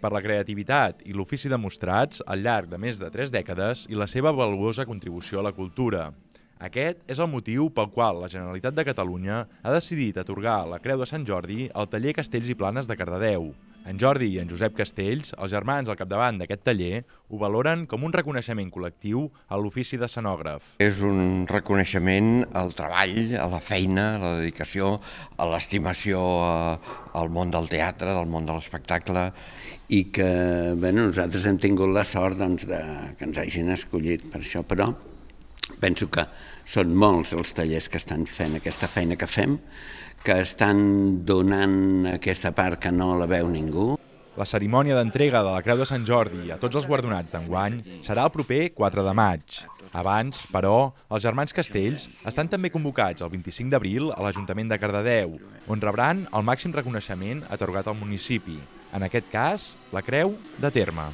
per la creativitat i l'ofici demostrats al llarg de més de tres dècades i la seva valuosa contribució a la cultura. Aquest és el motiu pel qual la Generalitat de Catalunya ha decidit atorgar la Creu de Sant Jordi al taller Castells i Planes de Cardedeu. En Jordi i en Josep Castells, els germans al capdavant d'aquest taller, ho valoren com un reconeixement col·lectiu a l'ofici de escenògraf. És un reconeixement al treball, a la feina, a la dedicació, a l'estimació eh, al món del teatre, del món de l'espectacle. I que bé, nosaltres hem tingut la sort doncs, de, que ens hagin escollit per això, però penso que són molts els tallers que estan fent aquesta feina que fem, que estan donant aquesta part que no la veu ningú. La cerimònia d'entrega de la Creu de Sant Jordi a tots els guardonats d'enguany serà el proper 4 de maig. Abans, però, els germans Castells estan també convocats el 25 d'abril a l'Ajuntament de Cardedeu, on rebran el màxim reconeixement atorgat al municipi, en aquest cas, la Creu de Terme.